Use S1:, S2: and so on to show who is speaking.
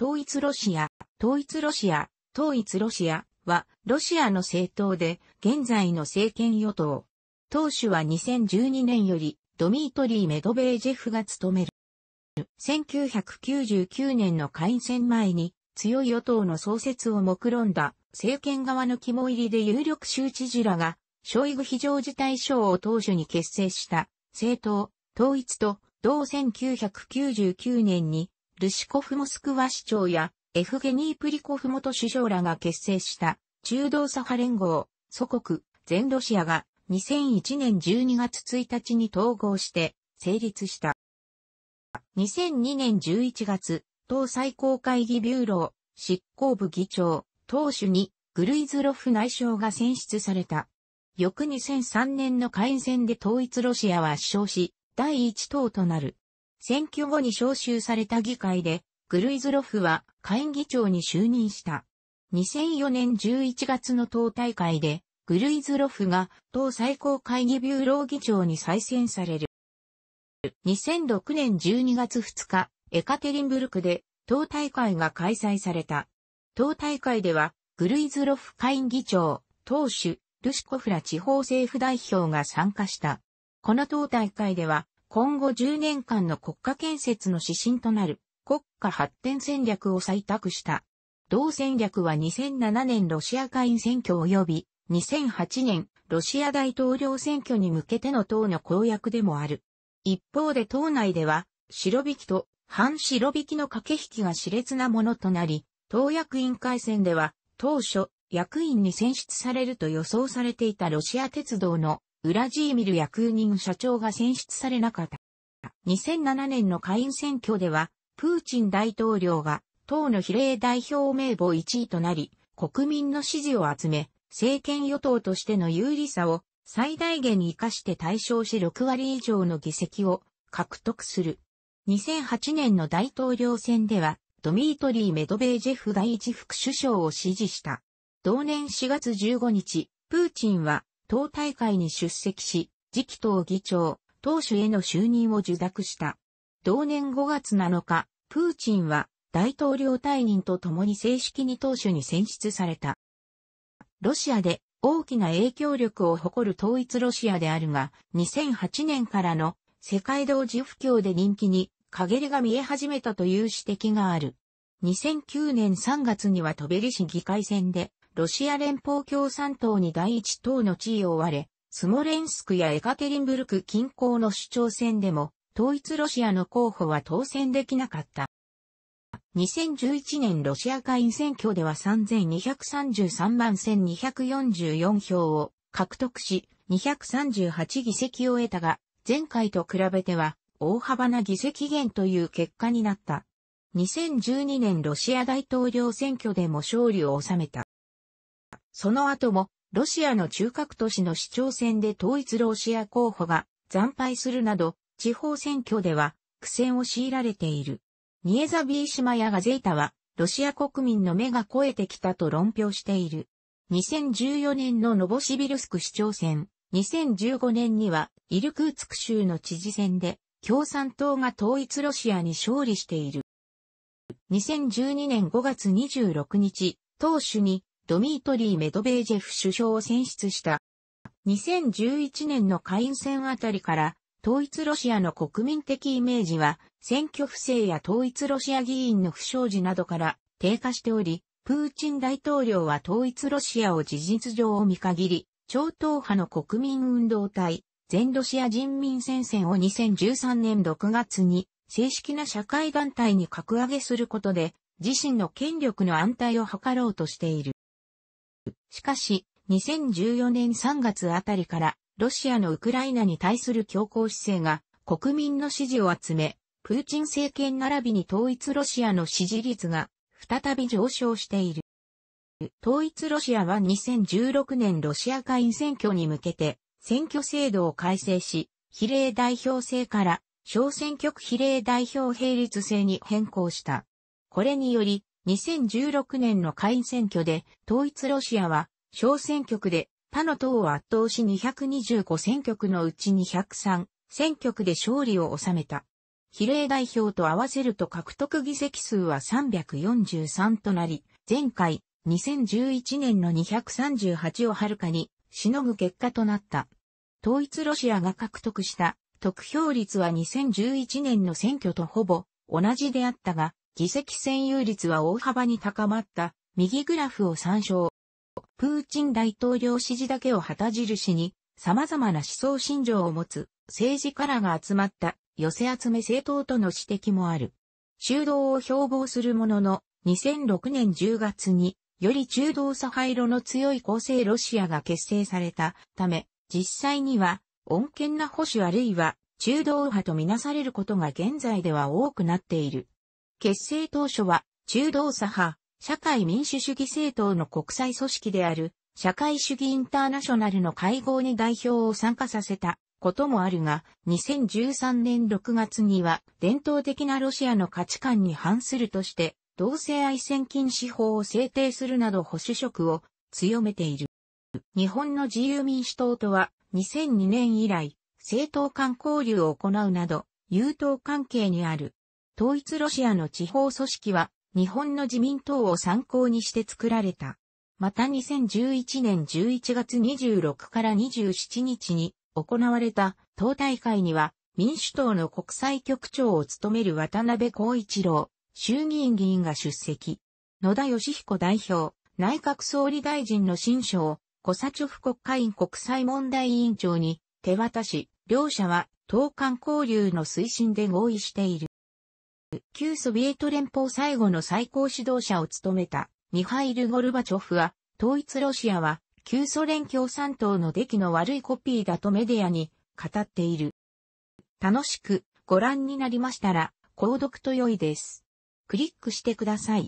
S1: 統一ロシア、統一ロシア、統一ロシアは、ロシアの政党で、現在の政権与党。党首は2012年より、ドミートリー・メドベージェフが務める。1999年の開戦前に、強い与党の創設を目論んだ、政権側の肝入りで有力州知事らが、ショイグ非常事態省を党首に結成した、政党、統一と、同1999年にルシコフモスクワ市長や、エフゲニー・プリコフ元首相らが結成した中道左派連合、祖国、全ロシアが2001年12月1日に統合して成立した。2002年11月、党最高会議ビューロー、執行部議長、党首にグルイズロフ内相が選出された。翌2003年の会員選で統一ロシアは首相し、第一党となる。選挙後に招集された議会で、グルイズロフは会議長に就任した。2004年11月の党大会で、グルイズロフが党最高会議ビューロー議長に再選される。2006年12月2日、エカテリンブルクで党大会が開催された。党大会では、グルイズロフ会議長、党首、ルシコフラ地方政府代表が参加した。この党大会では、今後10年間の国家建設の指針となる国家発展戦略を採択した。同戦略は2007年ロシア下院選挙及び2008年ロシア大統領選挙に向けての党の公約でもある。一方で党内では白引きと反白引きの駆け引きが熾烈なものとなり、党役員会選では当初役員に選出されると予想されていたロシア鉄道のウラジーミル・ヤクーニン社長が選出されなかった。2007年の下院選挙では、プーチン大統領が党の比例代表名簿1位となり、国民の支持を集め、政権与党としての有利さを最大限に活かして対象し6割以上の議席を獲得する。2008年の大統領選では、ドミートリー・メドベージェフ第一副首相を支持した。同年4月15日、プーチンは党大会に出席し、次期党議長、党首への就任を受諾した。同年5月7日、プーチンは大統領退任とともに正式に党首に選出された。ロシアで大きな影響力を誇る統一ロシアであるが、2008年からの世界同時不況で人気に陰りが見え始めたという指摘がある。2009年3月にはトベリ市議会選でロシア連邦共産党に第一党の地位を追われ、スモレンスクやエカテリンブルク近郊の市長選でも、統一ロシアの候補は当選できなかった。2011年ロシア下院選挙では3233万1244票を獲得し、238議席を得たが、前回と比べては大幅な議席減という結果になった。2012年ロシア大統領選挙でも勝利を収めた。その後も、ロシアの中核都市の市長選で統一ロシア候補が惨敗するなど、地方選挙では苦戦を強いられている。ニエザビーシマヤガゼータは、ロシア国民の目が肥えてきたと論評している。2014年のノボシビルスク市長選、2015年にはイルクーツク州の知事選で共産党が統一ロシアに勝利している。2012年5月26日、党首にドミートリー・メドベージェフ首相を選出した。2011年の下院選あたりから、統一ロシアの国民的イメージは、選挙不正や統一ロシア議員の不祥事などから低下しており、プーチン大統領は統一ロシアを事実上を見限り、超党派の国民運動体、全ロシア人民戦線を2013年6月に正式な社会団体に格上げすることで、自身の権力の安泰を図ろうとしている。しかし、2014年3月あたりから、ロシアのウクライナに対する強硬姿勢が国民の支持を集め、プーチン政権並びに統一ロシアの支持率が再び上昇している。統一ロシアは2016年ロシア下院選挙に向けて選挙制度を改正し、比例代表制から小選挙区比例代表並立制に変更した。これにより、2016年の下院選挙で、統一ロシアは、小選挙区で、他の党を圧倒し225選挙区のうち203選挙区で勝利を収めた。比例代表と合わせると獲得議席数は343となり、前回2011年の238をはるかにしのぐ結果となった。統一ロシアが獲得した得票率は2011年の選挙とほぼ同じであったが、議席占有率は大幅に高まった、右グラフを参照。プーチン大統領支持だけを旗印に、様々な思想信条を持つ政治家らが集まった寄せ集め政党との指摘もある。中道を標榜するものの、2006年10月に、より中道左派色の強い公正ロシアが結成されたため、実際には、穏健な保守あるいは中道右派とみなされることが現在では多くなっている。結成当初は、中道左派、社会民主主義政党の国際組織である、社会主義インターナショナルの会合に代表を参加させたこともあるが、2013年6月には伝統的なロシアの価値観に反するとして、同性愛宣禁止法を制定するなど保守色を強めている。日本の自由民主党とは2002年以来、政党間交流を行うなど、優等関係にある。統一ロシアの地方組織は日本の自民党を参考にして作られた。また2011年11月26から27日に行われた党大会には民主党の国際局長を務める渡辺孝一郎衆議院議員が出席。野田義彦代表、内閣総理大臣の新書コサチョフ国会員国際問題委員長に手渡し、両者は党間交流の推進で合意している。旧ソビエト連邦最後の最高指導者を務めたミハイル・ゴルバチョフは、統一ロシアは旧ソ連共産党の出来の悪いコピーだとメディアに語っている。楽しくご覧になりましたら、購読と良いです。クリックしてください。